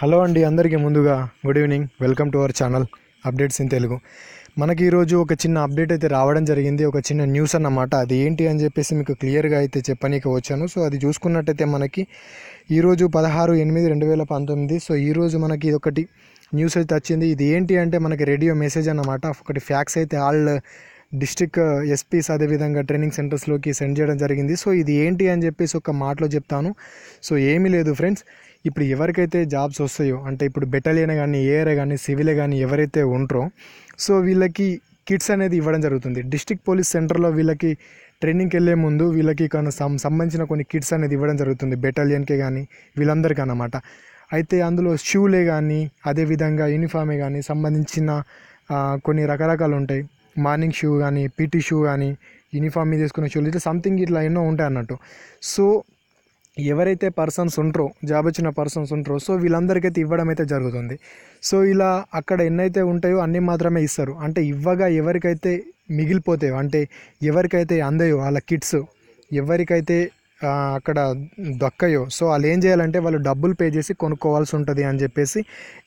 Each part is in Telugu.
హలో అండి అందరికీ ముందుగా good evening welcome to our channel updates in Telugu మనకి ఈరోజు ఒక చిన్న అప్డేట్ అయితే రావడం జరిగింది ఒక చిన్న న్యూస్ అన్నమాట అది ఏంటి అని చెప్పేసి మీకు క్లియర్గా అయితే చెప్పనీకి వచ్చాను సో అది చూసుకున్నట్టయితే మనకి ఈరోజు పదహారు ఎనిమిది రెండు వేల పంతొమ్మిది సో ఈరోజు మనకి ఇదొకటి న్యూస్ అయితే వచ్చింది ఇది ఏంటి అంటే మనకి రేడియో మెసేజ్ అన్నమాట ఒకటి ఫ్యాక్స్ అయితే ఆల్ డిస్టిక్ ఎస్పీస్ అదేవిధంగా ట్రైనింగ్ సెంటర్స్లోకి సెండ్ చేయడం జరిగింది సో ఇది ఏంటి అని చెప్పేసి ఒక మాటలో చెప్తాను సో ఏమీ లేదు ఫ్రెండ్స్ ఇప్పుడు ఎవరికైతే జాబ్స్ వస్తాయో అంటే ఇప్పుడు బెటలియన్ కానీ ఏఆర్ కానీ సివిల్ కానీ ఎవరైతే ఉంటారో సో వీళ్ళకి కిట్స్ అనేది ఇవ్వడం జరుగుతుంది డిస్టిక్ పోలీస్ సెంటర్లో వీళ్ళకి ట్రైనింగ్కి వెళ్ళే ముందు వీళ్ళకి కొన్ని సంబంధించిన కొన్ని కిట్స్ అనేది ఇవ్వడం జరుగుతుంది బెటాలియన్కే కానీ వీళ్ళందరికీ అన్నమాట అయితే అందులో షూలే కానీ అదేవిధంగా యూనిఫామే కానీ సంబంధించిన కొన్ని రకరకాలు ఉంటాయి మార్నింగ్ షూ కానీ పీటీ షూ కానీ యూనిఫామ్ మీద వేసుకునే షూలు ఇట్లా సంథింగ్ ఇట్లా ఎన్నో ఉంటాయి అన్నట్టు సో ఎవరైతే పర్సన్స్ ఉంటారో జాబ్ వచ్చిన పర్సన్స్ ఉంటారో సో వీళ్ళందరికైతే ఇవ్వడం అయితే జరుగుతుంది సో ఇలా అక్కడ ఎన్నైతే ఉంటాయో అన్నీ మాత్రమే ఇస్తారు అంటే ఇవ్వగా ఎవరికైతే మిగిలిపోతాయో అంటే ఎవరికైతే అందయో వాళ్ళ కిట్స్ ఎవరికైతే అక్కడ దొక్కయో సో వాళ్ళు ఏం చేయాలంటే వాళ్ళు డబ్బులు పే చేసి కొనుక్కోవాల్సి ఉంటుంది అని చెప్పేసి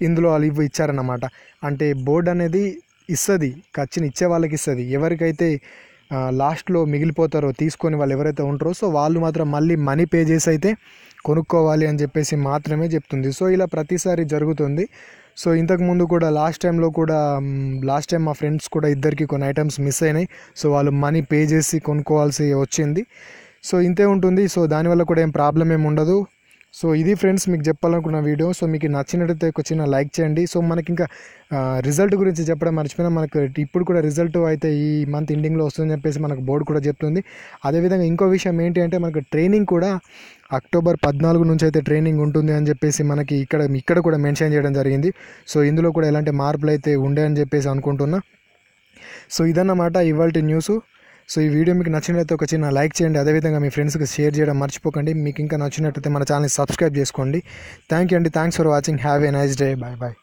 ఇందులో వాళ్ళు ఇవి ఇచ్చారన్నమాట అంటే బోర్డు అనేది ఇస్తుంది ఖర్చుని ఇచ్చే వాళ్ళకి ఇస్తుంది ఎవరికైతే లాస్ట్లో మిగిలిపోతారో తీసుకొని వాళ్ళు ఎవరైతే ఉంటారో సో వాళ్ళు మాత్రం మళ్ళీ మనీ పే చేసి అయితే కొనుక్కోవాలి అని చెప్పేసి మాత్రమే చెప్తుంది సో ఇలా ప్రతిసారి జరుగుతుంది సో ఇంతకుముందు కూడా లాస్ట్ టైంలో కూడా లాస్ట్ టైం మా ఫ్రెండ్స్ కూడా ఇద్దరికి కొన్ని ఐటమ్స్ మిస్ అయినాయి సో వాళ్ళు మనీ పే చేసి కొనుక్కోవాల్సి వచ్చింది సో ఇంతే ఉంటుంది సో దానివల్ల కూడా ఏం ప్రాబ్లం ఏమి ఉండదు సో ఇది ఫ్రెండ్స్ మీకు చెప్పాలనుకున్న వీడియో సో మీకు నచ్చినట్టయితే వచ్చిన లైక్ చేయండి సో మనకి ఇంకా రిజల్ట్ గురించి చెప్పడం మర్చిపోయినా మనకు ఇప్పుడు కూడా రిజల్ట్ అయితే ఈ మంత్ ఎండింగ్లో వస్తుందని చెప్పేసి మనకు బోర్డు కూడా చెప్తుంది అదేవిధంగా ఇంకో విషయం ఏంటి అంటే మనకు ట్రైనింగ్ కూడా అక్టోబర్ పద్నాలుగు నుంచి అయితే ట్రైనింగ్ ఉంటుంది అని చెప్పేసి మనకి ఇక్కడ ఇక్కడ కూడా మెన్షన్ చేయడం జరిగింది సో ఇందులో కూడా ఎలాంటి మార్పులు అయితే ఉండే అని చెప్పేసి అనుకుంటున్నా సో ఇదన్నమాట ఇవాళ న్యూస్ సో ఈ వీడియో మీకు నచ్చినట్లయితే ఒక చిన్న లైక్ చేయండి అదేవిధంగా మీ ఫ్రెండ్స్కి షేర్ చేయడం మర్చిపోకండి మీకు ఇంకా నచ్చినట్లయితే మన ఛానల్ని సబ్స్క్రైబ్ చేసుకోండి థ్యాంక్ యూ అండి thanks for watching have a nice day bye bye